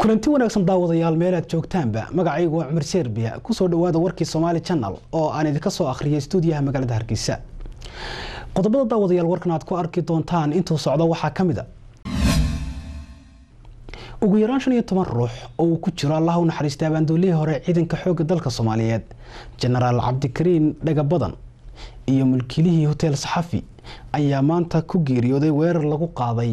kulanti wanaagsan daawadayaal meelaad joogtaanba magacaygu waa cumar serbiya kusoo dhawaada warkii somaali janal oo aan idinka soo akhriyay stuudiyaha magaalada hargeysa qodobada daawadayaal warkan aad ku arki doontaan intuu socdo waxaa ka mid a ugu yaraan shan iyo toban ruux oo uu ku jiro allaha u naxariista abaanduulihii hore ciidanka xoogga dalka soomaaliyeed jenaraal cabdikariin dhaga badan iyo mulkiilihii hotel saxafi ayaa maanta ku geeriyooday weerar lagu qaaday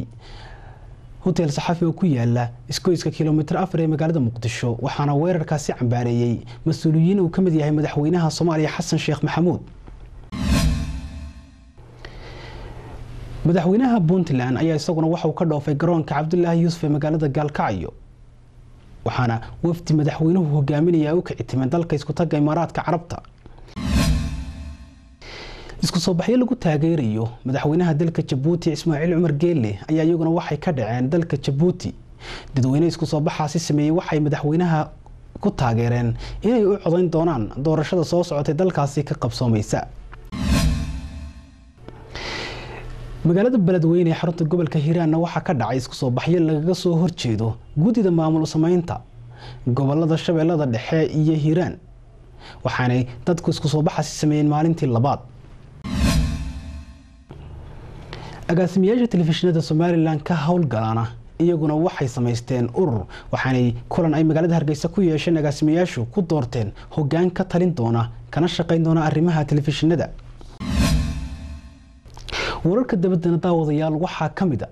hotel saxaafi oo ku yaala iskoyska kilomitir afar ee magaalada muqdisho waxaana weerarkaasi cambaareeyey mas-uuliyiin uu ka mid yahay madaxweynaha soomaaliya xasan sheekh maxamuud madaxweynaha puntland ayaa isaguna waxa ka dhoofay garoonka cabdulaahi yuusuf ee magaalada gaalkacyo waxaana wafdi madaxweynuhu hogaaminaya u kici timeen dalka taga imaaraadka carabta iskusoobaxyo lagu taageerayo madaxweynaha dalka jabuuti ismaaciil cumar geelle ayaa iyaguna waxay ka dhaceen dalka jabuuti dadweyne iskusoobaxaasi soo sameeyey waxay madaxweynaha ku taageereen inay u codayn doonaan doorashada soo socotay dalkaasi ka qabsoomaysa magaalada beledweyne ee xarunta gobolka hiiraanna waxaa ka dhacay isku lagaga soo horjeedo guddida maamul sameynta gobolada shabeellada dhexe iyo hiiraan waxaanay dadku isku soo baxaasi sameeyeen maalintii labaad agaasimayaasha telefishinada somalilan ka howlgalana iyaguna waxay samaysteen urur waxaanay kulan ay magaalada hargeysa ku yeesheen agaasimayaashu ku doorteen hogaan ka talin doona kana shaqayn doona arrimaha telefishinada wararka dabadana daawadayaal waxaa ka mid a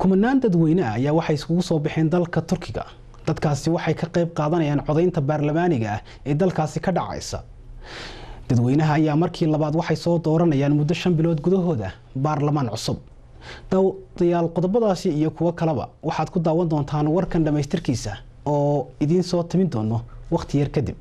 kumanaan dadweyne ah ayaa waxay iskugu soo baxeen dalka turkiga dadkaasi waxay ka qayb qaadanayaan codaynta baarlamaaniga ah ee dalkaasi ka dhacaysa dadweynaha ayaa markii labaad waxay soo dooranayaan muddo shan bilood gudahooda baarlamaan cusub dayaal qodobadaasi iyo kuwo kaleba waxaad ku daawan doontaan warkan dhammaystirkiisa oo idiin soo timin doono wakhti yar kadib